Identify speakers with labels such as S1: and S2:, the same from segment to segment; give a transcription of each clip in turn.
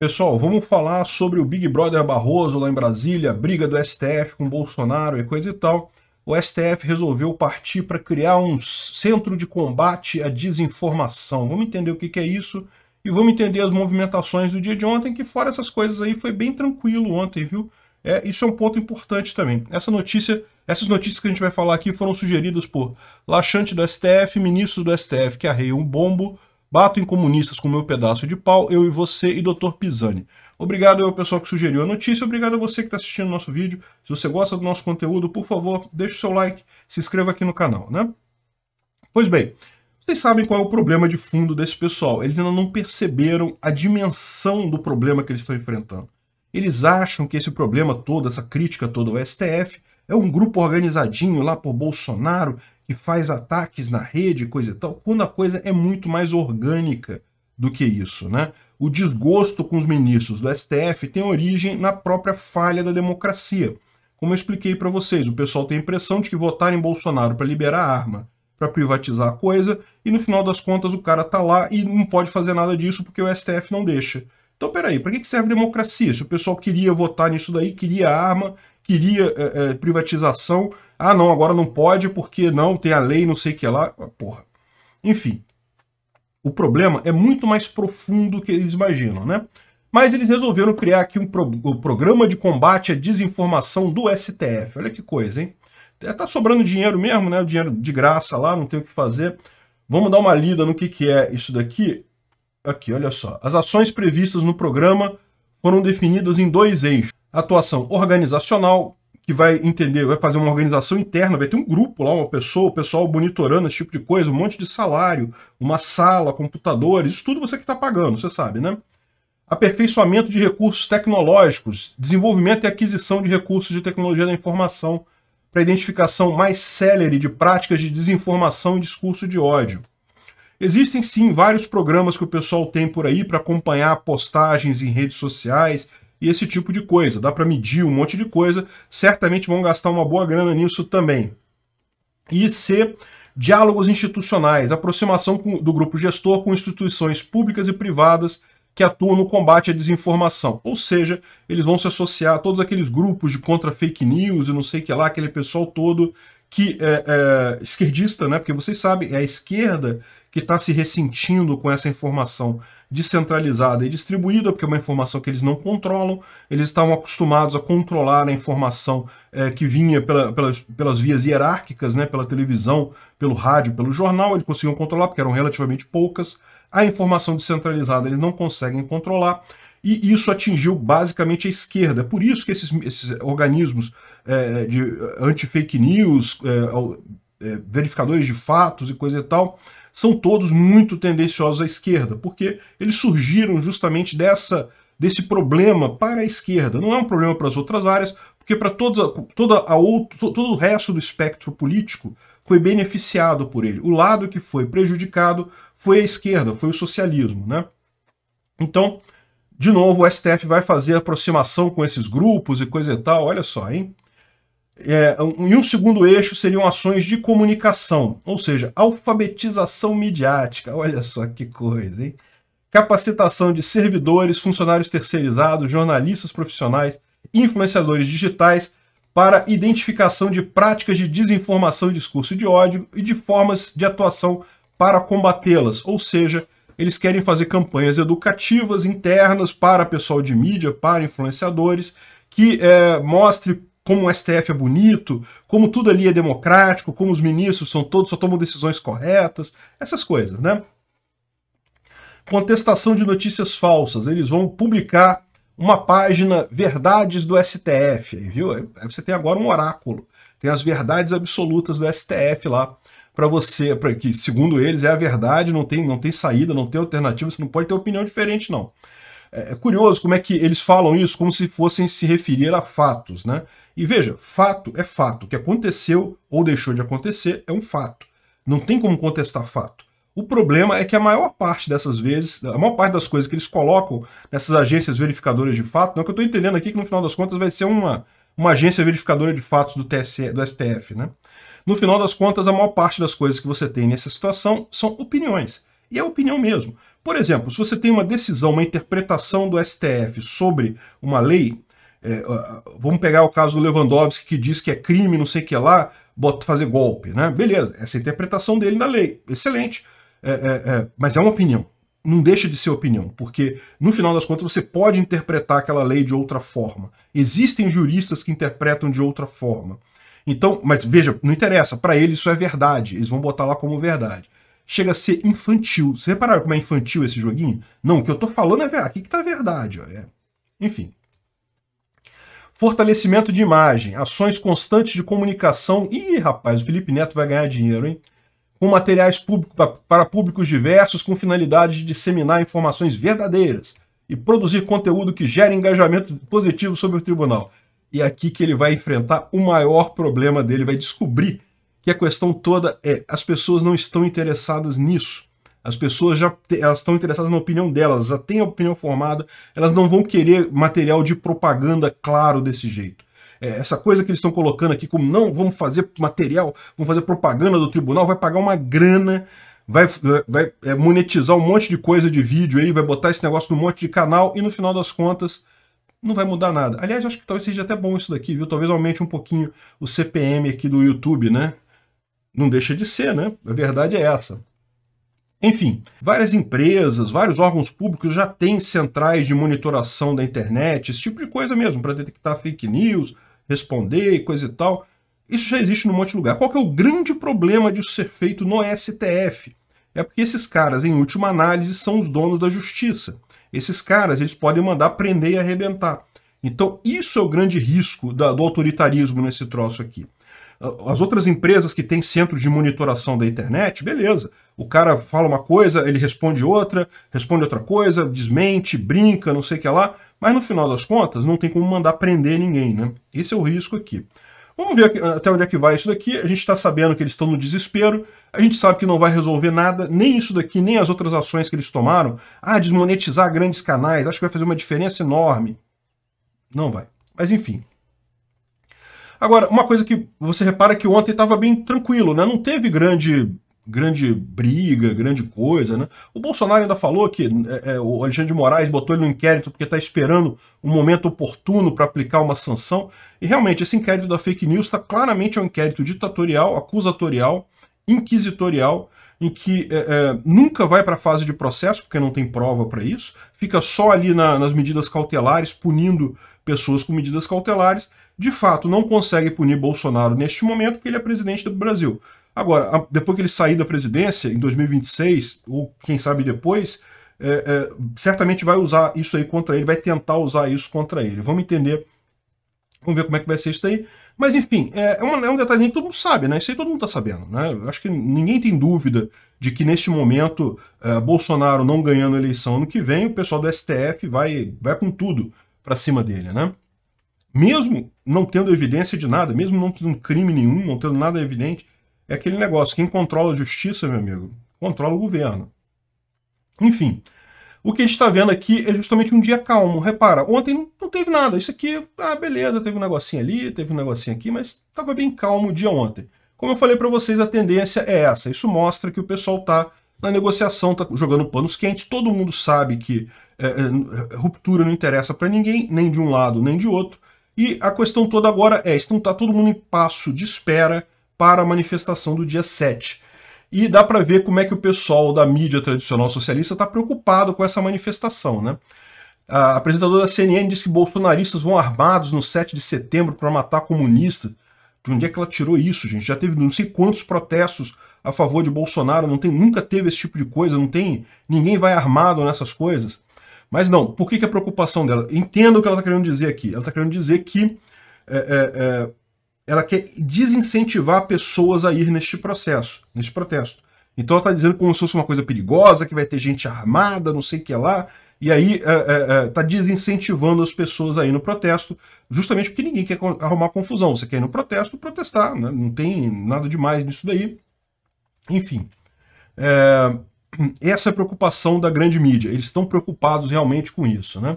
S1: Pessoal, vamos falar sobre o Big Brother Barroso lá em Brasília, briga do STF com Bolsonaro e coisa e tal. O STF resolveu partir para criar um centro de combate à desinformação. Vamos entender o que, que, é isso e vamos entender as movimentações do dia de ontem, que fora essas coisas aí foi bem tranquilo ontem, viu? É, isso é um ponto importante também. Essa notícia, essas notícias que a gente vai falar aqui foram sugeridas por laxante do STF, ministro do STF que arreia um bombo, Bato em comunistas com meu pedaço de pau, eu e você e Dr. Pisani. Obrigado ao pessoal que sugeriu a notícia, obrigado a você que está assistindo nosso vídeo. Se você gosta do nosso conteúdo, por favor, deixe o seu like, se inscreva aqui no canal, né? Pois bem, vocês sabem qual é o problema de fundo desse pessoal. Eles ainda não perceberam a dimensão do problema que eles estão enfrentando. Eles acham que esse problema todo, essa crítica toda ao STF, é um grupo organizadinho lá por Bolsonaro que faz ataques na rede, coisa e tal, quando a coisa é muito mais orgânica do que isso, né? O desgosto com os ministros do STF tem origem na própria falha da democracia. Como eu expliquei para vocês, o pessoal tem a impressão de que votar em Bolsonaro para liberar a arma, para privatizar a coisa, e no final das contas o cara tá lá e não pode fazer nada disso porque o STF não deixa. Então, peraí, para que serve democracia? Se o pessoal queria votar nisso daí, queria arma, queria é, é, privatização, ah, não, agora não pode porque não tem a lei, não sei o que lá. Ah, porra. Enfim, o problema é muito mais profundo do que eles imaginam, né? Mas eles resolveram criar aqui um pro, o programa de combate à desinformação do STF. Olha que coisa, hein? É, tá sobrando dinheiro mesmo, né? O dinheiro de graça lá, não tem o que fazer. Vamos dar uma lida no que, que é isso daqui. Aqui, olha só. As ações previstas no programa foram definidas em dois eixos: atuação organizacional que vai entender, vai fazer uma organização interna, vai ter um grupo lá, uma pessoa, o pessoal monitorando esse tipo de coisa, um monte de salário, uma sala, computadores, isso tudo você que está pagando, você sabe, né? Aperfeiçoamento de recursos tecnológicos, desenvolvimento e aquisição de recursos de tecnologia da informação para identificação mais célere de práticas de desinformação e discurso de ódio. Existem sim vários programas que o pessoal tem por aí para acompanhar postagens em redes sociais, e esse tipo de coisa. Dá para medir um monte de coisa, certamente vão gastar uma boa grana nisso também. E C, diálogos institucionais, aproximação com, do grupo gestor com instituições públicas e privadas que atuam no combate à desinformação. Ou seja, eles vão se associar a todos aqueles grupos de contra fake news e não sei o que lá, aquele pessoal todo que é, é, esquerdista, né? Porque vocês sabem, é a esquerda que está se ressentindo com essa informação descentralizada e distribuída, porque é uma informação que eles não controlam, eles estavam acostumados a controlar a informação é, que vinha pela, pelas, pelas vias hierárquicas, né, pela televisão, pelo rádio, pelo jornal, eles conseguiam controlar, porque eram relativamente poucas. A informação descentralizada eles não conseguem controlar e isso atingiu basicamente a esquerda. Por isso que esses, esses organismos é, de anti-fake news, é, é, verificadores de fatos e coisa e tal, são todos muito tendenciosos à esquerda, porque eles surgiram justamente dessa desse problema para a esquerda. Não é um problema para as outras áreas, porque para toda, toda a outro, todo o resto do espectro político foi beneficiado por ele. O lado que foi prejudicado foi a esquerda, foi o socialismo. Né? Então, de novo, o STF vai fazer aproximação com esses grupos e coisa e tal, olha só, hein? É, e um segundo eixo seriam ações de comunicação, ou seja, alfabetização midiática, olha só que coisa, hein? Capacitação de servidores, funcionários terceirizados, jornalistas profissionais, influenciadores digitais para identificação de práticas de desinformação e discurso de ódio e de formas de atuação para combatê-las, ou seja, eles querem fazer campanhas educativas internas para pessoal de mídia, para influenciadores, que é, mostre como o STF é bonito, como tudo ali é democrático, como os ministros são todos, só tomam decisões corretas, essas coisas, né? Contestação de notícias falsas. Eles vão publicar uma página Verdades do STF, viu? Aí você tem agora um oráculo tem as verdades absolutas do STF lá para você, para que segundo eles é a verdade, não tem, não tem saída, não tem alternativa, você não pode ter opinião diferente não. É, é curioso como é que eles falam isso como se fossem se referir a fatos, né? E veja, fato é fato. O que aconteceu ou deixou de acontecer é um fato. Não tem como contestar fato. O problema é que a maior parte dessas vezes, a maior parte das coisas que eles colocam nessas agências verificadoras de fato, não é que eu estou entendendo aqui que no final das contas vai ser uma uma agência verificadora de fatos do, TSE, do STF. Né? No final das contas, a maior parte das coisas que você tem nessa situação são opiniões. E é opinião mesmo. Por exemplo, se você tem uma decisão, uma interpretação do STF sobre uma lei, é, vamos pegar o caso do Lewandowski que diz que é crime, não sei o que lá, bota, fazer golpe, né? Beleza, essa é interpretação dele da lei, excelente. É, é, é mas é uma opinião, não deixa de ser opinião, porque no final das contas você pode interpretar aquela lei de outra forma. Existem juristas que interpretam de outra forma. Então, mas veja, não interessa, para eles isso é verdade, eles vão botar lá como verdade. Chega a ser infantil. Vocês repararam como é infantil esse joguinho? Não, o que eu estou falando é aqui que tá a verdade. Ó, é. Enfim. Fortalecimento de imagem, ações constantes de comunicação. Ih, rapaz, o Felipe Neto vai ganhar dinheiro, hein? com materiais para públicos diversos com finalidade de disseminar informações verdadeiras e produzir conteúdo que gere engajamento positivo sobre o tribunal. E é aqui que ele vai enfrentar o maior problema dele, vai descobrir que a questão toda é as pessoas não estão interessadas nisso. As pessoas já elas estão interessadas na opinião delas, já têm a opinião formada, elas não vão querer material de propaganda claro desse jeito. É, essa coisa que eles estão colocando aqui, como não vamos fazer material, vamos fazer propaganda do tribunal, vai pagar uma grana, vai, vai é, monetizar um monte de coisa de vídeo aí, vai botar esse negócio num monte de canal e no final das contas não vai mudar nada. Aliás, acho que talvez seja até bom isso daqui, viu? Talvez aumente um pouquinho o CPM aqui do YouTube, né? Não deixa de ser, né? A verdade é essa. Enfim, várias empresas, vários órgãos públicos já têm centrais de monitoração da internet, esse tipo de coisa mesmo, para detectar fake news, responder e coisa e tal. Isso já existe num monte de lugar. Qual é o grande problema de ser feito no STF? É porque esses caras, em última análise, são os donos da justiça. Esses caras, eles podem mandar prender e arrebentar. Então, isso é o grande risco do autoritarismo nesse troço aqui. As outras empresas que têm centro de monitoração da internet, beleza. O cara fala uma coisa, ele responde outra, responde outra coisa, desmente, brinca, não sei o que lá. Mas no final das contas, não tem como mandar prender ninguém, né? Esse é o risco aqui. Vamos ver até onde é que vai isso daqui. A gente está sabendo que eles estão no desespero. A gente sabe que não vai resolver nada, nem isso daqui, nem as outras ações que eles tomaram. Ah, desmonetizar grandes canais, acho que vai fazer uma diferença enorme. Não vai. Mas enfim. Agora, uma coisa que você repara é que ontem estava bem tranquilo, né? Não teve grande grande briga, grande coisa, né? O Bolsonaro ainda falou que é, é o Alexandre de Moraes botou ele no inquérito porque está esperando um momento oportuno para aplicar uma sanção. E realmente, esse inquérito da fake news está claramente é um inquérito ditatorial, acusatorial, inquisitorial, em que é, é, nunca vai para a fase de processo, porque não tem prova para isso, fica só ali na, nas medidas cautelares, punindo pessoas com medidas cautelares. De fato, não consegue punir Bolsonaro neste momento, porque ele é presidente do Brasil. Agora, depois que ele sair da presidência, em 2026, ou quem sabe depois, é, é, certamente vai usar isso aí contra ele, vai tentar usar isso contra ele. Vamos entender, vamos ver como é que vai ser isso aí. Mas enfim, é, é, um, é um detalhe que todo mundo sabe, né? Isso aí todo mundo está sabendo, né? Eu acho que ninguém tem dúvida de que neste momento, é, Bolsonaro não ganhando a eleição ano que vem, o pessoal do STF vai, vai com tudo para cima dele, né? Mesmo não tendo evidência de nada, mesmo não tendo crime nenhum, não tendo nada evidente, é aquele negócio, quem controla a justiça, meu amigo, controla o governo. Enfim, o que a gente está vendo aqui é justamente um dia calmo. Repara, ontem não teve nada. Isso aqui, ah, beleza, teve um negocinho ali, teve um negocinho aqui, mas estava bem calmo o dia ontem. Como eu falei para vocês, a tendência é essa. Isso mostra que o pessoal está na negociação, está jogando panos quentes. Todo mundo sabe que é, é, é ruptura não interessa para ninguém, nem de um lado, nem de outro. E a questão toda agora é, então está todo mundo em passo de espera para a manifestação do dia 7. E dá para ver como é que o pessoal da mídia tradicional socialista está preocupado com essa manifestação. Né? A apresentadora da CNN diz que bolsonaristas vão armados no 7 de setembro para matar comunista. De onde é que ela tirou isso, gente? Já teve não sei quantos protestos a favor de Bolsonaro, não tem, nunca teve esse tipo de coisa, não tem, ninguém vai armado nessas coisas. Mas não, por que, que é a preocupação dela? Entenda o que ela está querendo dizer aqui. Ela está querendo dizer que é, é, é ela quer desincentivar pessoas a ir neste processo, neste protesto. Então ela está dizendo como se fosse uma coisa perigosa, que vai ter gente armada, não sei o que lá, e aí está é, é, é, desincentivando as pessoas aí no protesto, justamente porque ninguém quer arrumar confusão. Você quer ir no protesto, protestar, né? não tem nada demais nisso daí. Enfim, é, essa é a preocupação da grande mídia. Eles estão preocupados realmente com isso, né?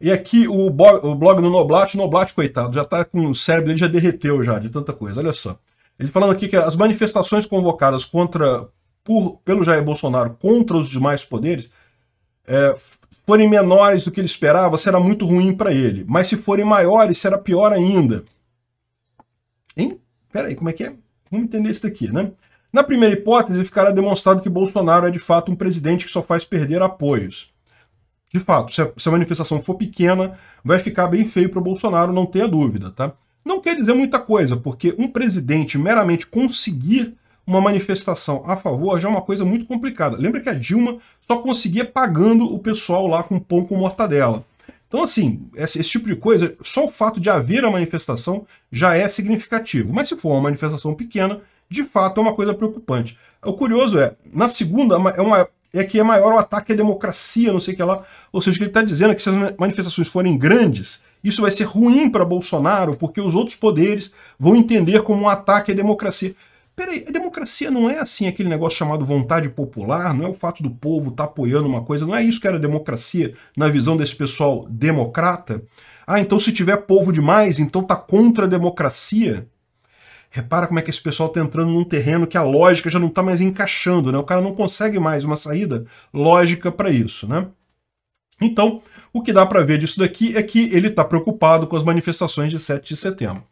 S1: E aqui o blog, do Noblat, Noblat, coitado, já está com o cérebro, ele já derreteu já de tanta coisa, olha só. Ele falando aqui que as manifestações convocadas contra por, pelo Jair Bolsonaro contra os demais poderes é, forem menores do que ele esperava, será muito ruim para ele. Mas se forem maiores, será pior ainda. Hein? Peraí, como é que é? Vamos entender isso daqui, né? Na primeira hipótese, ficará demonstrado que Bolsonaro é de fato um presidente que só faz perder apoios. De fato, se a, se a manifestação for pequena, vai ficar bem feio para o Bolsonaro, não tenha dúvida, tá? Não quer dizer muita coisa, porque um presidente meramente conseguir uma manifestação a favor já é uma coisa muito complicada. Lembra que a Dilma só conseguia pagando o pessoal lá com pão com mortadela. Então, assim, esse, esse tipo de coisa, só o fato de haver a manifestação já é significativo. Mas se for uma manifestação pequena, de fato é uma coisa preocupante. O curioso é, na segunda é uma é é que é maior o ataque à democracia, não sei o que lá. Ou seja, o que ele está dizendo é que se as manifestações forem grandes, isso vai ser ruim para Bolsonaro, porque os outros poderes vão entender como um ataque à democracia. Peraí, a democracia não é assim aquele negócio chamado vontade popular, não é o fato do povo estar tá apoiando uma coisa, não é isso que era democracia na visão desse pessoal democrata? Ah, então se tiver povo demais, então tá contra a democracia? Repara como é que esse pessoal está entrando num terreno que a lógica já não está mais encaixando, né? O cara não consegue mais uma saída lógica para isso, né? Então, o que dá para ver disso daqui é que ele está preocupado com as manifestações de 7 de setembro.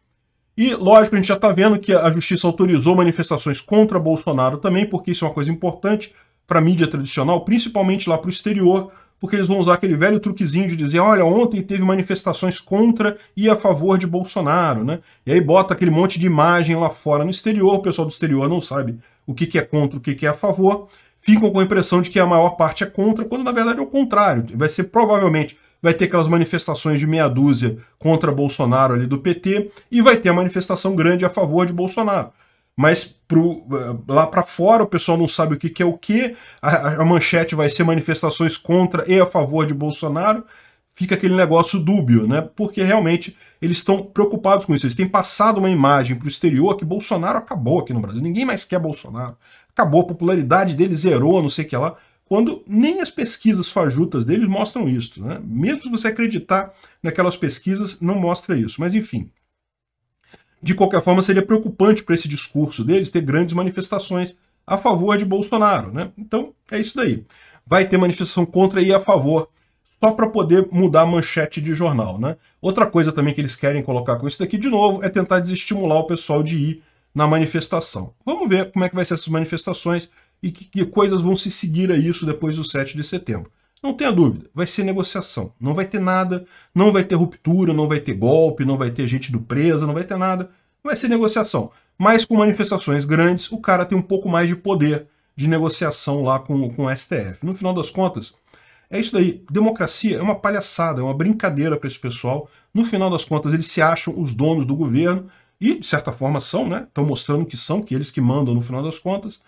S1: E, lógico, a gente já está vendo que a justiça autorizou manifestações contra Bolsonaro também, porque isso é uma coisa importante para a mídia tradicional, principalmente lá para o exterior, porque eles vão usar aquele velho truquezinho de dizer, olha, ontem teve manifestações contra e a favor de Bolsonaro, né? E aí bota aquele monte de imagem lá fora no exterior, o pessoal do exterior não sabe o que, é contra, o que, que é a favor, ficam com a impressão de que a maior parte é contra, quando na verdade é o contrário. Vai ser provavelmente vai ter aquelas manifestações de meia dúzia contra Bolsonaro ali do PT e vai ter a manifestação grande a favor de Bolsonaro mas pro, eh, lá para fora o pessoal não sabe o que, que é o que. A, a manchete vai ser manifestações contra e a favor de Bolsonaro. Fica aquele negócio dúbio, né? Porque realmente eles estão preocupados com isso. Eles têm passado uma imagem para o exterior que Bolsonaro acabou aqui no Brasil. Ninguém mais quer Bolsonaro. Acabou, a popularidade dele zerou, não sei o que lá quando nem as pesquisas fajutas deles mostram isso. Né? Mesmo se você acreditar naquelas pesquisas, não mostra isso. Mas enfim, de qualquer forma, seria preocupante para esse discurso deles ter grandes manifestações a favor de Bolsonaro, né? Então, é isso daí. Vai ter manifestação contra e a favor, só para poder mudar a manchete de jornal, né? Outra coisa também que eles querem colocar com isso daqui de novo é tentar desestimular o pessoal de ir na manifestação. Vamos ver como é que vai ser essas manifestações e que, que coisas vão se seguir a isso depois do 7 de setembro. Não tenha dúvida, vai ser negociação. Não vai ter nada, não vai ter ruptura, não vai ter golpe, não vai ter gente do presa, não vai ter nada. Vai ser negociação. Mas com manifestações grandes, o cara tem um pouco mais de poder de negociação lá com, com o STF. No final das contas, é isso daí. Democracia é uma palhaçada, é uma brincadeira para esse pessoal. No final das contas, eles se acham os donos do governo e, de certa forma, são, né? Estão mostrando que são, que eles que mandam no final das contas.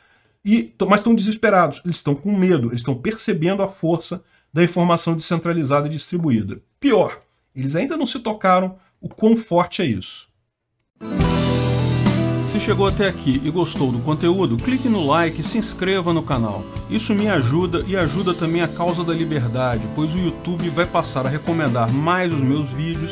S1: E, mas estão desesperados, eles estão com medo, eles estão percebendo a força da informação descentralizada e distribuída. Pior, eles ainda não se tocaram o quão forte é isso. Se chegou até aqui e gostou do conteúdo, clique no like e se inscreva no canal. Isso me ajuda e ajuda também a causa da liberdade, pois o YouTube vai passar a recomendar mais os meus vídeos